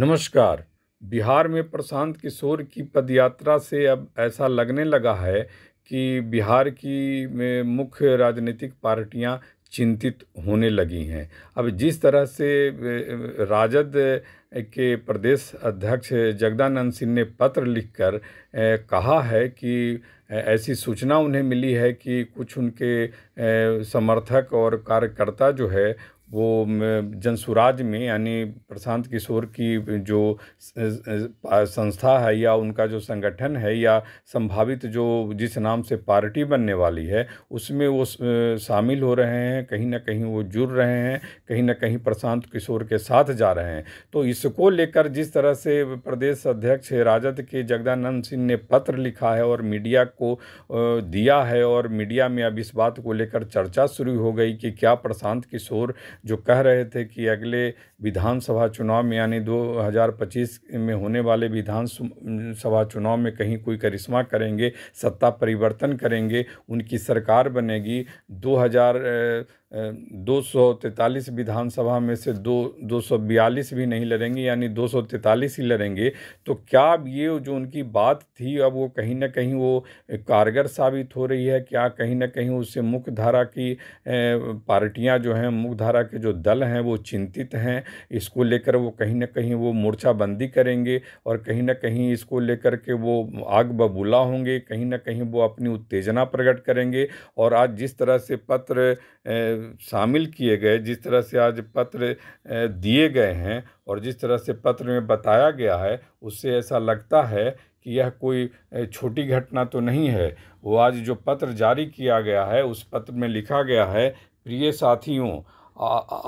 नमस्कार बिहार में प्रशांत किशोर की पदयात्रा से अब ऐसा लगने लगा है कि बिहार की मुख्य राजनीतिक पार्टियां चिंतित होने लगी हैं अब जिस तरह से राजद के प्रदेश अध्यक्ष जगदानंद सिंह ने पत्र लिखकर कहा है कि ऐसी सूचना उन्हें मिली है कि कुछ उनके समर्थक और कार्यकर्ता जो है वो जनसुराज में यानी प्रशांत किशोर की जो संस्था है या उनका जो संगठन है या संभावित जो जिस नाम से पार्टी बनने वाली है उसमें वो शामिल हो रहे हैं कहीं ना कहीं वो जुड़ रहे हैं कहीं ना कहीं प्रशांत किशोर के साथ जा रहे हैं तो इसको लेकर जिस तरह से प्रदेश अध्यक्ष राजद के जगदानंद सिंह ने पत्र लिखा है और मीडिया को दिया है और मीडिया में अब इस बात को लेकर चर्चा शुरू हो गई कि क्या प्रशांत किशोर जो कह रहे थे कि अगले विधानसभा चुनाव में यानी 2025 में होने वाले विधानसभा चुनाव में कहीं कोई करिश्मा करेंगे सत्ता परिवर्तन करेंगे उनकी सरकार बनेगी 2000 दो विधानसभा में से दो दो भी नहीं लड़ेंगे यानी दो ही लड़ेंगे तो क्या अब ये जो उनकी बात थी अब वो कहीं ना कहीं वो कारगर साबित हो रही है क्या कहीं ना कहीं उससे मुख्य धारा की पार्टियां जो हैं मुख्य धारा के जो दल हैं वो चिंतित हैं इसको लेकर वो कहीं ना कहीं वो मोर्चाबंदी करेंगे और कहीं ना कहीं इसको लेकर के वो आग बबूला होंगे कहीं ना कहीं वो अपनी उत्तेजना प्रकट करेंगे और आज जिस तरह से पत्र शामिल किए गए जिस तरह से आज पत्र दिए गए हैं और जिस तरह से पत्र में बताया गया है उससे ऐसा लगता है कि यह कोई छोटी घटना तो नहीं है वो आज जो पत्र जारी किया गया है उस पत्र में लिखा गया है प्रिय साथियों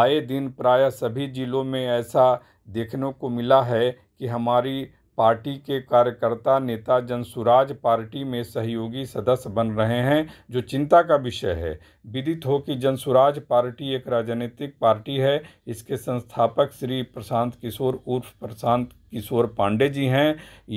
आए दिन प्राय सभी जिलों में ऐसा देखने को मिला है कि हमारी पार्टी के कार्यकर्ता नेता जनसुराज पार्टी में सहयोगी सदस्य बन रहे हैं जो चिंता का विषय है विदित हो कि जनसुराज पार्टी एक राजनीतिक पार्टी है इसके संस्थापक श्री प्रशांत किशोर उर्फ प्रशांत किशोर पांडे जी हैं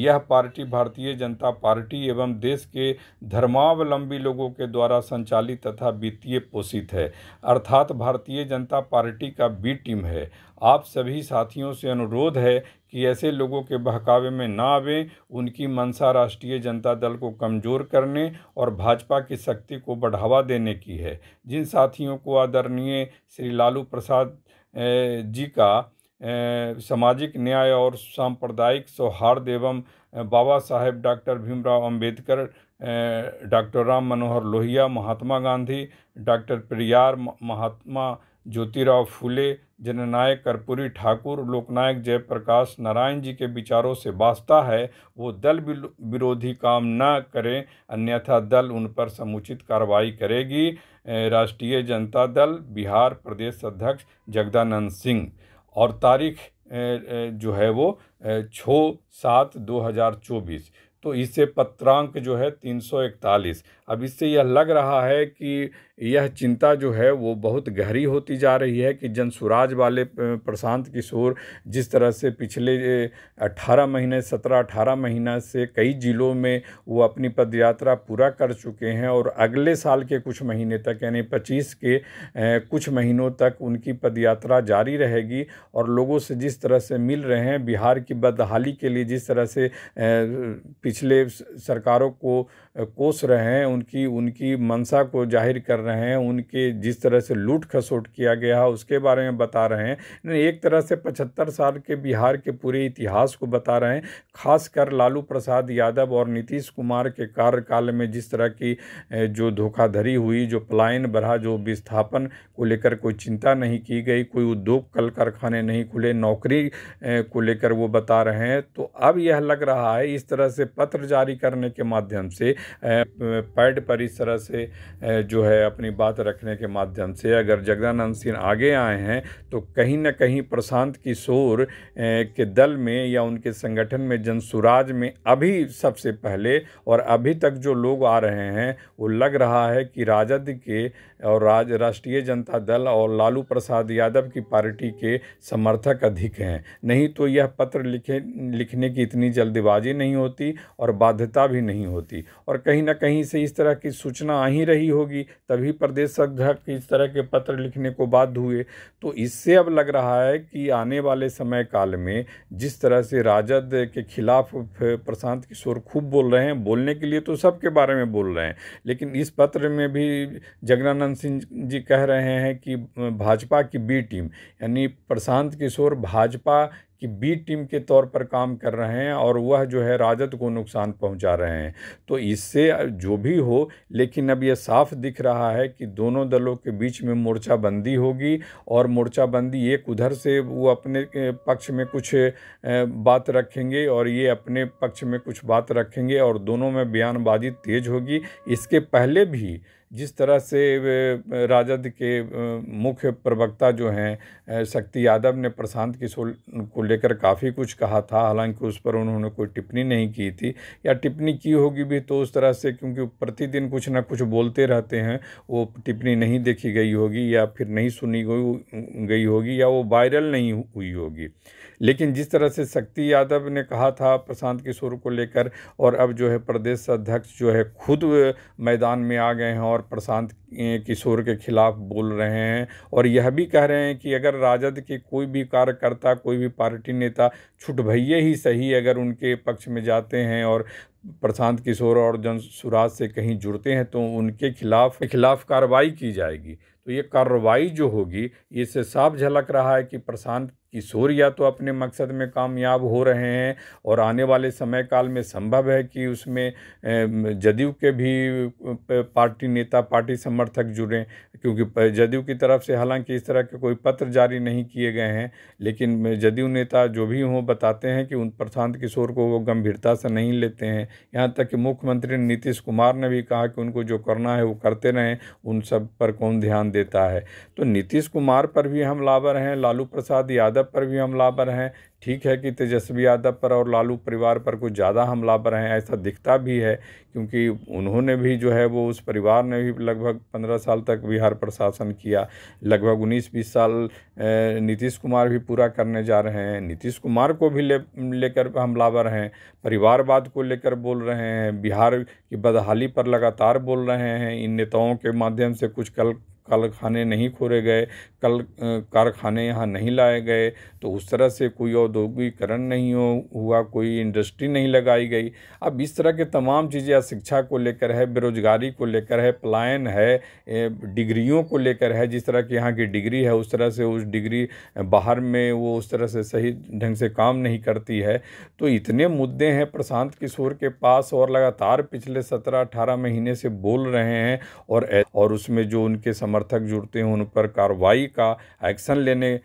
यह पार्टी भारतीय जनता पार्टी एवं देश के धर्मावलंबी लोगों के द्वारा संचालित तथा वित्तीय पोषित है अर्थात भारतीय जनता पार्टी का बी टीम है आप सभी साथियों से अनुरोध है कि ऐसे लोगों के बहकावे में ना आवें उनकी मंशा राष्ट्रीय जनता दल को कमज़ोर करने और भाजपा की शक्ति को बढ़ावा देने की है जिन साथियों को आदरणीय श्री लालू प्रसाद जी का सामाजिक न्याय और सांप्रदायिक सौहार्द एवं Baba Saheb doctor Bhimrao Ambedkar doctor Ram Manohar Lohia Mahatma Gandhi doctor Periyar Mahatma Jyotirao Phule जननायक कर्पूरी ठाकुर लोकनायक जयप्रकाश नारायण जी के विचारों से वास्ता है वो दल विरोधी काम न करें अन्यथा दल उन पर समुचित कार्रवाई करेगी राष्ट्रीय जनता दल बिहार प्रदेश अध्यक्ष जगदानंद सिंह और तारीख जो है वो छः सात दो हज़ार चौबीस तो इससे पत्रांक जो है तीन सौ इकतालीस अब इससे यह लग रहा है कि यह चिंता जो है वो बहुत गहरी होती जा रही है कि जनसुराज वाले प्रशांत किशोर जिस तरह से पिछले 18 महीने 17-18 महीना से कई ज़िलों में वो अपनी पदयात्रा पूरा कर चुके हैं और अगले साल के कुछ महीने तक यानी 25 के कुछ महीनों तक उनकी पदयात्रा जारी रहेगी और लोगों से जिस तरह से मिल रहे हैं बिहार की बदहाली के लिए जिस तरह से पिछले सरकारों को कोस रहे हैं उनकी उनकी मंशा को जाहिर कर रहे रहे हैं उनके जिस तरह से लूट खसोट किया गया है उसके बारे में बता रहे हैं एक तरह से पचहत्तर साल के बिहार के पूरे इतिहास को बता रहे हैं खासकर लालू प्रसाद यादव और नीतीश कुमार के कार्यकाल में जिस तरह की जो धोखाधड़ी हुई जो पलायन बढ़ा जो विस्थापन को लेकर कोई चिंता नहीं की गई कोई उद्योग कल कारखाने नहीं खुले नौकरी को लेकर वो बता रहे हैं तो अब यह लग रहा है इस तरह से पत्र जारी करने के माध्यम से पैड पर इस तरह से जो है अपनी बात रखने के माध्यम से अगर जगदानंद सिंह आगे आए हैं तो कहीं ना कहीं प्रशांत किशोर के दल में या उनके संगठन में जनसुराज में अभी सबसे पहले और अभी तक जो लोग आ रहे हैं वो लग रहा है कि राजद के और राज राष्ट्रीय जनता दल और लालू प्रसाद यादव की पार्टी के समर्थक अधिक हैं नहीं तो यह पत्र लिखे लिखने की इतनी जल्दबाजी नहीं होती और बाध्यता भी नहीं होती और कहीं ना कहीं से इस तरह की सूचना आ ही रही होगी तभी भी प्रदेश अध्यक्ष इस तरह के पत्र लिखने को बाध्य हुए तो इससे अब लग रहा है कि आने वाले समय काल में जिस तरह से राजद के खिलाफ प्रशांत किशोर खूब बोल रहे हैं बोलने के लिए तो सबके बारे में बोल रहे हैं लेकिन इस पत्र में भी जगनानंद सिंह जी कह रहे हैं कि भाजपा की बी टीम यानी प्रशांत किशोर भाजपा कि बी टीम के तौर पर काम कर रहे हैं और वह जो है राजद को नुकसान पहुंचा रहे हैं तो इससे जो भी हो लेकिन अब यह साफ दिख रहा है कि दोनों दलों के बीच में मोर्चाबंदी होगी और मोर्चाबंदी एक उधर से वो अपने पक्ष में कुछ बात रखेंगे और ये अपने पक्ष में कुछ बात रखेंगे और दोनों में बयानबाजी तेज होगी इसके पहले भी जिस तरह से राजद के मुख्य प्रवक्ता जो हैं शक्ति यादव ने प्रशांत किशोर को लेकर काफ़ी कुछ कहा था हालांकि उस पर उन्होंने कोई टिप्पणी नहीं की थी या टिप्पणी की होगी भी तो उस तरह से क्योंकि प्रतिदिन कुछ ना कुछ बोलते रहते हैं वो टिप्पणी नहीं देखी गई होगी या फिर नहीं सुनी गई होगी या वो वायरल नहीं हुई होगी लेकिन जिस तरह से शक्ति यादव ने कहा था प्रशांत किशोर को लेकर और अब जो है प्रदेश अध्यक्ष जो है खुद मैदान में आ गए हैं और और प्रशांत किशोर के खिलाफ बोल रहे हैं और यह भी कह रहे हैं कि अगर राजद के कोई भी कार्यकर्ता कोई भी पार्टी नेता छुट भैये ही सही अगर उनके पक्ष में जाते हैं और प्रशांत किशोर और जन सुराज से कहीं जुड़ते हैं तो उनके खिलाफ खिलाफ कार्रवाई की जाएगी तो ये कार्रवाई जो होगी इससे साफ झलक रहा है कि प्रशांत कि या तो अपने मकसद में कामयाब हो रहे हैं और आने वाले समय काल में संभव है कि उसमें जदयू के भी पार्टी नेता पार्टी समर्थक जुड़ें क्योंकि जदयू की तरफ से हालांकि इस तरह के कोई पत्र जारी नहीं किए गए हैं लेकिन जदयू नेता जो भी हों बताते हैं कि उन प्रशांत किशोर को वो गंभीरता से नहीं लेते हैं यहाँ तक कि मुख्यमंत्री नीतीश कुमार ने भी कहा कि उनको जो करना है वो करते रहें उन सब पर कौन ध्यान देता है तो नीतीश कुमार पर भी हम लावर हैं लालू प्रसाद यादव यादव पर भी हमलावर हैं ठीक है कि तेजस्वी यादव पर और लालू परिवार पर कुछ ज़्यादा हमलावर हैं ऐसा दिखता भी है क्योंकि उन्होंने भी जो है वो उस परिवार ने भी लगभग पंद्रह साल तक बिहार प्रशासन किया लगभग उन्नीस बीस साल नीतीश कुमार भी पूरा करने जा रहे हैं नीतीश कुमार को भी ले हमलावर हैं परिवारवाद को लेकर बोल रहे हैं बिहार की बदहाली पर लगातार बोल रहे हैं इन नेताओं के माध्यम से कुछ कल कलखाने नहीं खोले गए कल कारखाने यहाँ नहीं लाए गए तो उस तरह से कोई औद्योगिकरण नहीं हो हुआ कोई इंडस्ट्री नहीं लगाई गई अब इस तरह के तमाम चीज़ें शिक्षा को लेकर है बेरोजगारी को लेकर है पलायन है डिग्रियों को लेकर है जिस तरह की यहाँ की डिग्री है उस तरह से उस डिग्री बाहर में वो उस तरह से सही ढंग से काम नहीं करती है तो इतने मुद्दे हैं प्रशांत किशोर के पास और लगातार पिछले सत्रह अठारह महीने से बोल रहे हैं और और उसमें जो उनके समर्थ समर्थक जुड़ते हैं उन पर कार्रवाई का एक्शन लेने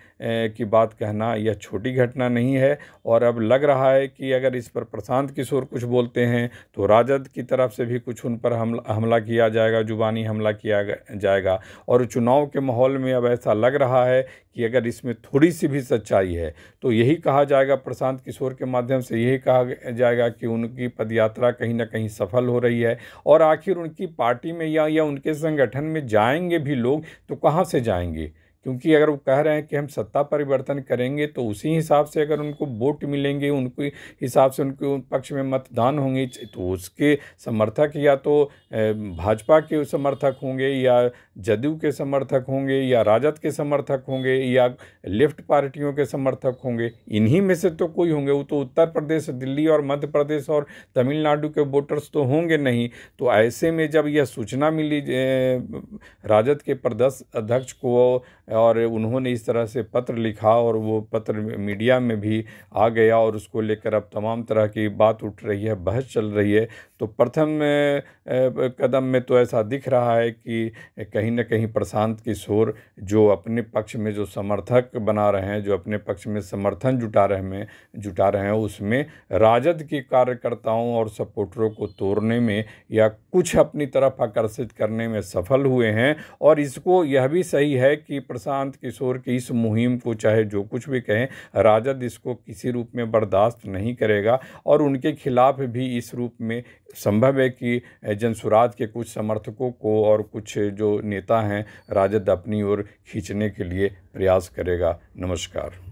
की बात कहना यह छोटी घटना नहीं है और अब लग रहा है कि अगर इस पर प्रशांत किशोर कुछ बोलते हैं तो राजद की तरफ से भी कुछ उन पर हमला हमला किया जाएगा जुबानी हमला किया जाएगा और चुनाव के माहौल में अब ऐसा लग रहा है कि अगर इसमें थोड़ी सी भी सच्चाई है तो यही कहा जाएगा प्रशांत किशोर के माध्यम से यही कहा जाएगा कि उनकी पदयात्रा कहीं ना कहीं सफल हो रही है और आखिर उनकी पार्टी में या या उनके संगठन में जाएंगे भी लोग तो कहाँ से जाएंगे क्योंकि अगर वो कह रहे हैं कि हम सत्ता परिवर्तन करेंगे तो उसी हिसाब से अगर उनको वोट मिलेंगे उनके हिसाब से उनके पक्ष में मतदान होंगे तो उसके समर्थक या तो भाजपा के समर्थक होंगे या जदयू के समर्थक होंगे या राजद के समर्थक होंगे या लेफ्ट पार्टियों के समर्थक होंगे इन्हीं में से तो कोई होंगे वो तो उत्तर प्रदेश दिल्ली और मध्य प्रदेश और तमिलनाडु के वोटर्स तो होंगे नहीं तो ऐसे में जब यह सूचना मिली राजद के प्रदेश अध्यक्ष को और उन्होंने इस तरह से पत्र लिखा और वो पत्र मीडिया में भी आ गया और उसको लेकर अब तमाम तरह की बात उठ रही है बहस चल रही है तो प्रथम कदम में तो ऐसा दिख रहा है कि कहीं ना कहीं प्रशांत किशोर जो अपने पक्ष में जो समर्थक बना रहे हैं जो अपने पक्ष में समर्थन जुटा रहे हैं जुटा रहे हैं उसमें राजद के कार्यकर्ताओं और सपोर्टरों को तोड़ने में या कुछ अपनी तरफ आकर्षित करने में सफल हुए हैं और इसको यह भी सही है कि प्रशांत किशोर की इस मुहिम को चाहे जो कुछ भी कहें राजद इसको किसी रूप में बर्दाश्त नहीं करेगा और उनके खिलाफ भी इस रूप में संभव है कि जनसुराज के कुछ समर्थकों को और कुछ जो नेता हैं राजद अपनी ओर खींचने के लिए प्रयास करेगा नमस्कार